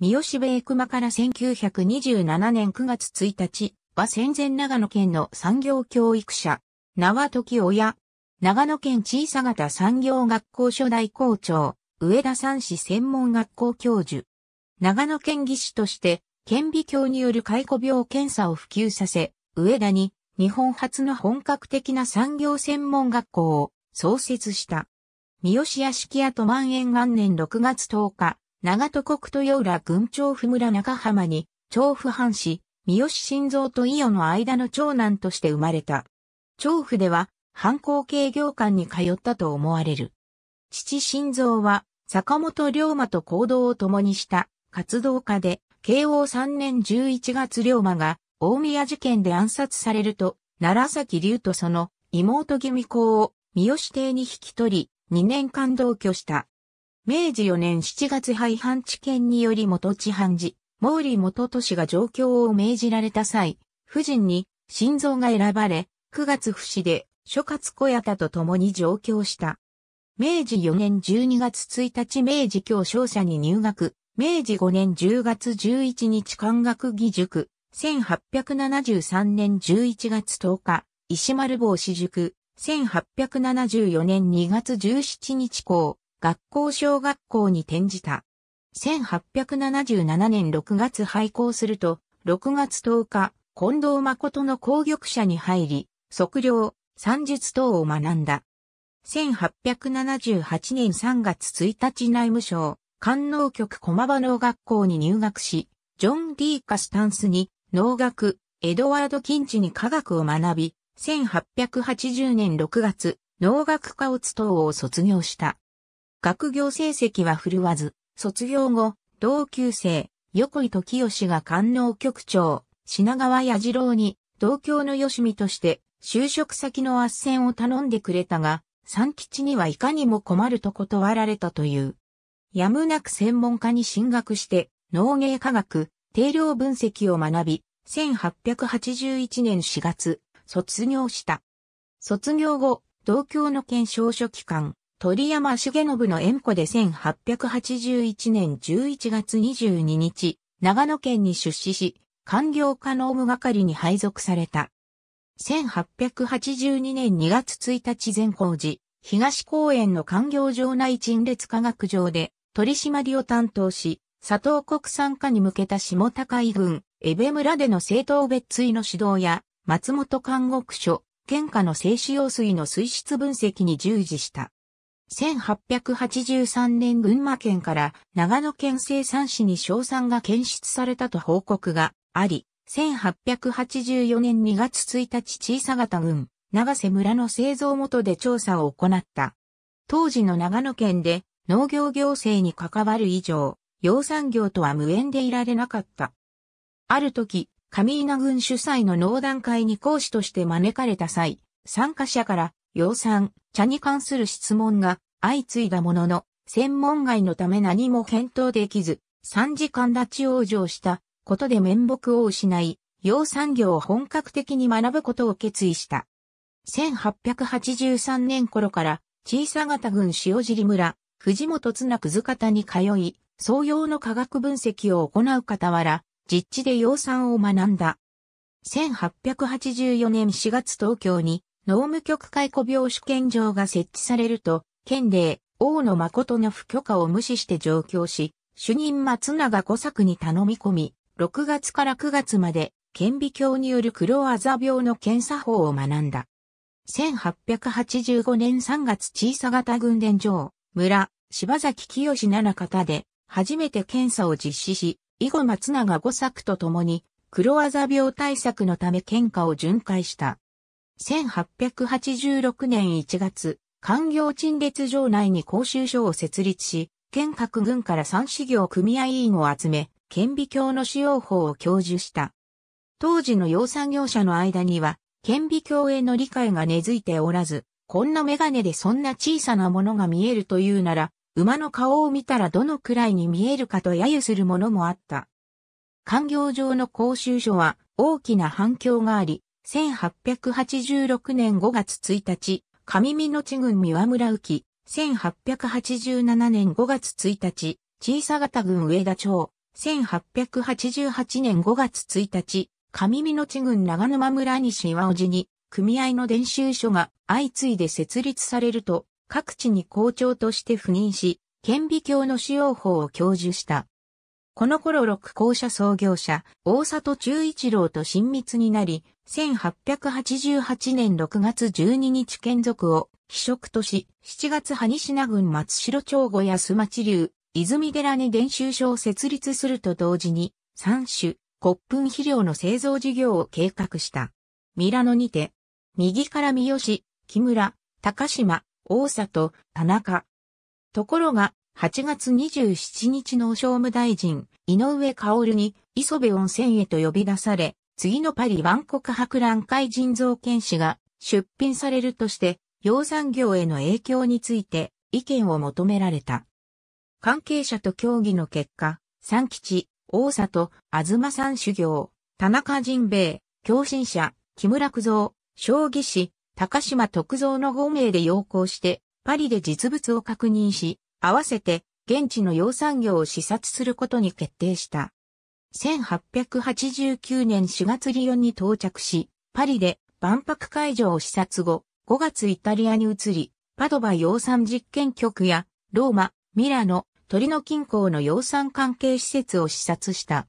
三好米熊から1927年9月1日は戦前長野県の産業教育者、は時親、長野県小さ型産業学校初代校長、上田三市専門学校教授。長野県技師として、顕微鏡による解雇病検査を普及させ、上田に日本初の本格的な産業専門学校を創設した。三好屋敷跡万円元年6月10日、長戸国豊浦郡長府村中浜に、長府藩士、三好晋三と伊予の間の長男として生まれた。長府では、藩校系業館に通ったと思われる。父晋三は、坂本龍馬と行動を共にした活動家で、慶応3年11月龍馬が大宮事件で暗殺されると、奈良崎龍とその妹義美子を三好邸に引き取り、2年間同居した。明治4年7月廃藩置県により元地藩事、毛利元都市が状況を命じられた際、夫人に心臓が選ばれ、9月不死で諸葛小屋田と共に上京した。明治4年12月1日明治教商社に入学、明治5年10月11日漢学義塾、1873年11月10日、石丸坊私塾、1874年2月17日校、学校小学校に転じた。1877年6月廃校すると、6月10日、近藤誠の攻玉社に入り、測量、算術等を学んだ。1878年3月1日内務省、官能局駒場農学校に入学し、ジョン・ディー・カスタンスに農学、エドワード・キンチに科学を学び、1880年6月、農学科をつ等を卒業した。学業成績は振るわず、卒業後、同級生、横井時義が官能局長、品川矢次郎に、同郷の吉見として、就職先の斡旋を頼んでくれたが、三吉にはいかにも困ると断られたという。やむなく専門家に進学して、農芸科学、定量分析を学び、1881年4月、卒業した。卒業後、同郷の県証書機関、鳥山重信の縁故で1881年11月22日、長野県に出資し、官業課農務係に配属された。1882年2月1日善光寺、東公園の官業場内陳列科学場で取締りを担当し、佐藤国産化に向けた下高井郡、江部村での政党別水の指導や、松本監獄所、県下の静止用水の水質分析に従事した。1883年群馬県から長野県生産市に硝酸が検出されたと報告があり、1884年2月1日小さ型群、長瀬村の製造元で調査を行った。当時の長野県で農業行政に関わる以上、養産業とは無縁でいられなかった。ある時、上稲郡主催の農団会に講師として招かれた際、参加者から養蚕、茶に関する質問が相次いだものの、専門外のため何も返答できず、3時間立ち往生したことで面目を失い、養蚕業を本格的に学ぶことを決意した。1883年頃から、小佐型郡塩尻村、藤本綱ず方に通い、創用の科学分析を行う傍ら、実地で養蚕を学んだ。1884年4月東京に農務局解雇病主権状が設置されると、県令、大野誠の不許可を無視して上京し、主任松永五作に頼み込み、6月から9月まで、顕微鏡による黒あざ病の検査法を学んだ。1885年3月小さ型軍伝場、村、柴崎清七方で、初めて検査を実施し、以後松永五作と共に、黒あざ病対策のため喧嘩を巡回した。1886年1月、官業陳列場内に公衆所を設立し、県各軍から三市業組合員を集め、顕微鏡の使用法を教授した。当時の養蚕業者の間には、顕微鏡への理解が根付いておらず、こんなメガネでそんな小さなものが見えるというなら、馬の顔を見たらどのくらいに見えるかと揶揄するものもあった。官業上の公衆所は大きな反響があり、1886年5月1日、上美野地郡三輪村浮、き、1887年5月1日、小佐方郡上田町、1888年5月1日、上美野地郡長沼村西岩尾寺に、組合の伝習所が相次いで設立されると、各地に校長として赴任し、顕微鏡の使用法を教授した。この頃六校舎創業者、大里中一郎と親密になり、1888年6月12日県属を秘職とし、7月萩品郡松代町後安町流、泉寺に伝習所を設立すると同時に、三種、骨粉肥料の製造事業を計画した。ミラノにて、右から三好、木村、高島、大里、田中。ところが、8月27日の商務大臣、井上薫に、磯部温泉へと呼び出され、次のパリ万国博覧会人造剣士が出品されるとして、養蚕業への影響について意見を求められた。関係者と協議の結果、三吉、大里、東三修行、田中陣兵衛、共振者、木村九蔵、将棋士、高島徳蔵の5名で要行して、パリで実物を確認し、合わせて現地の養蚕業を視察することに決定した。1889年4月リヨンに到着し、パリで万博会場を視察後、5月イタリアに移り、パドバ養蚕実験局やローマ、ミラノ、トリノ近郊の養蚕関係施設を視察した。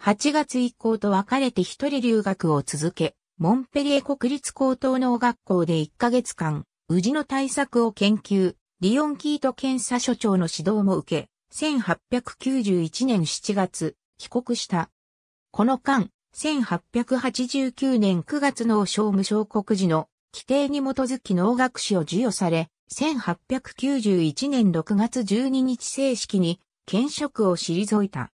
8月以降と別れて一人留学を続け、モンペリエ国立高等農学校で1ヶ月間、ウジの対策を研究、リオン・キート検査所長の指導も受け、1891年7月、帰国した。この間、1889年9月の商務小国時の規定に基づき農学士を授与され、1891年6月12日正式に検職を退いた。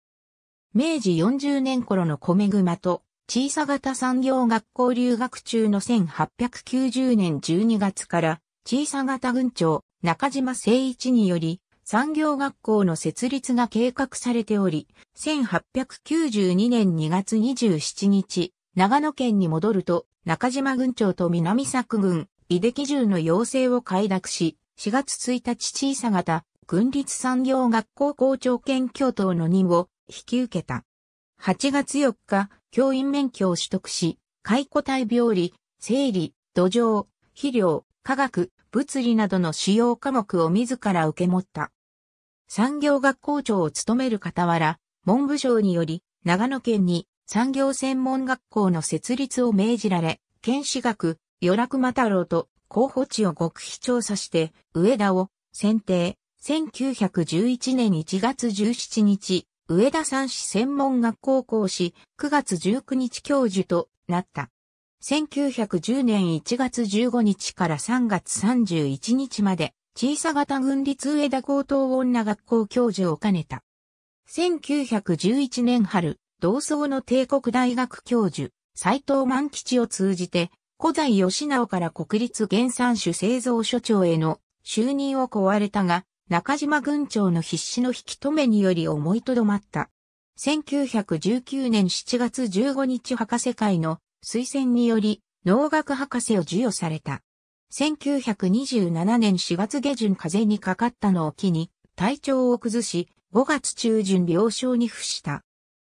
明治40年頃の米熊と小さ型産業学校留学中の1890年12月から小さ型軍長、中島誠一により、産業学校の設立が計画されており、1892年2月27日、長野県に戻ると、中島軍長と南作軍、井出基準の要請を快諾し、4月1日小さ型、軍立産業学校校長兼教頭の任を引き受けた。8月4日、教員免許を取得し、解雇体病理、整理、土壌、肥料、科学、物理などの主要科目を自ら受け持った。産業学校長を務める傍ら、文部省により、長野県に産業専門学校の設立を命じられ、県史学、与楽馬太郎と候補地を極秘調査して、上田を選定。1911年1月17日、上田山市専門学校講師、9月19日教授となった。1910年1月15日から3月31日まで、小さ型軍立上田高等女学校教授を兼ねた。1911年春、同窓の帝国大学教授、斎藤万吉を通じて、古代吉直から国立原産種製造所長への就任を請われたが、中島軍長の必死の引き止めにより思いとどまった。1919年7月15日博士会の推薦により農学博士を授与された。1927年4月下旬風邪にかかったのを機に体調を崩し5月中旬病床に付した。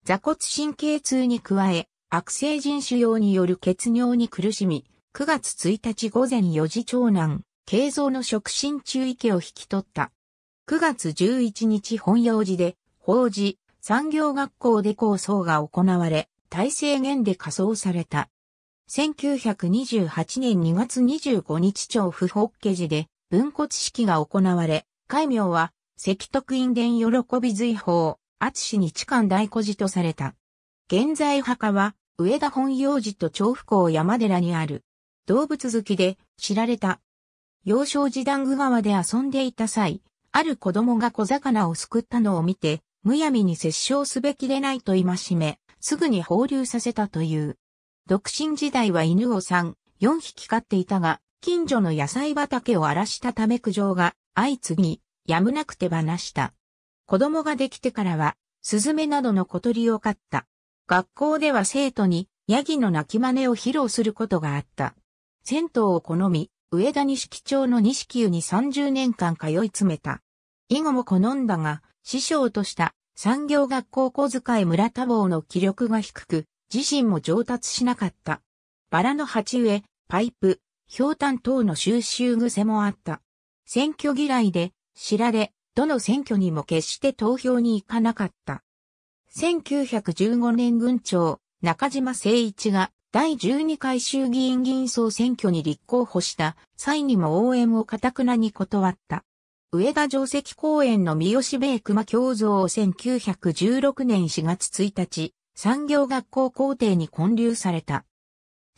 座骨神経痛に加え悪性人種用による血尿に苦しみ9月1日午前4時長男、慶蔵の触診注意を引き取った。9月11日本用寺で、法事、産業学校で構想が行われ、大制限で仮装された。1928年2月25日朝不法家寺で文骨式が行われ、戒名は、石徳院伝喜び随法、厚志に痴漢大古寺とされた。現在墓は、上田本陽寺と調布港山寺にある。動物好きで知られた。幼少時団具川で遊んでいた際、ある子供が小魚を救ったのを見て、むやみに殺傷すべきでないと戒め、すぐに放流させたという。独身時代は犬を3、4匹飼っていたが、近所の野菜畑を荒らしたため苦情が相次ぎ、やむなく手放した。子供ができてからは、スズメなどの小鳥を飼った。学校では生徒に、ヤギの鳴き真似を披露することがあった。銭湯を好み、上田錦町の錦湯に30年間通い詰めた。以後も好んだが、師匠とした産業学校小遣い村多忙の気力が低く、自身も上達しなかった。バラの鉢植え、パイプ、氷炭等の収集癖もあった。選挙嫌いで、知られ、どの選挙にも決して投票に行かなかった。1915年軍長、中島誠一が第12回衆議院議員総選挙に立候補した際にも応援をかたくなに断った。上田城跡公園の三好米熊胸像を1916年4月1日、産業学校校庭に建立された。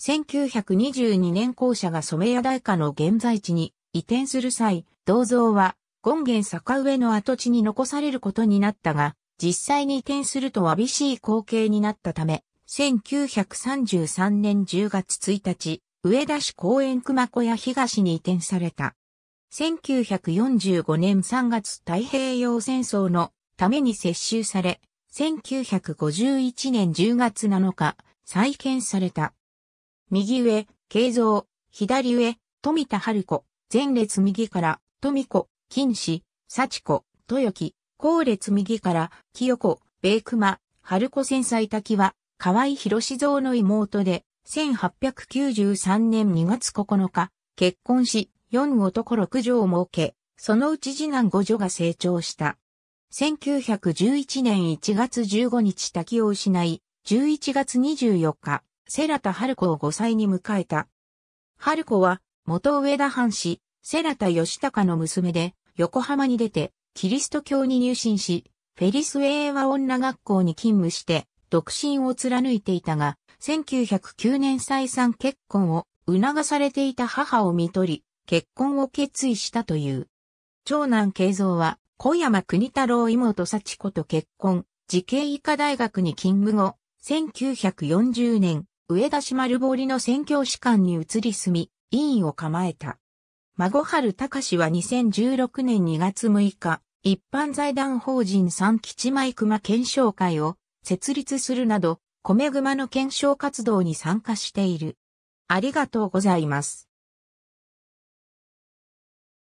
1922年校舎が染谷大家の現在地に移転する際、銅像は権現坂上の跡地に残されることになったが、実際に移転するとわびしい光景になったため、1933年10月1日、上田市公園熊小屋東に移転された。1945年3月太平洋戦争のために接収され、1951年10月7日、再建された。右上、慶三、左上、富田春子、前列右から、富子、金氏、幸子、豊木、後列右から、清子、米熊、春子戦災滝は、河合博蔵の妹で、1893年2月9日、結婚し、4男6女を設け、そのうち次男5女が成長した。1911年1月15日滝を失い、11月24日、セラタ春子を5歳に迎えた。春子は、元上田藩士、セラタ義高の娘で、横浜に出て、キリスト教に入信し、フェリスウェーワ女学校に勤務して、独身を貫いていたが、1909年再三結婚を促されていた母を見取り、結婚を決意したという。長男慶三は小山国太郎妹幸子と結婚、慈恵医科大学に勤務後、1940年、上田市丸堀の宣教師官に移り住み、委員を構えた。孫春隆は2016年2月6日、一般財団法人三吉米熊検証会を設立するなど、米熊の検証活動に参加している。ありがとうございます。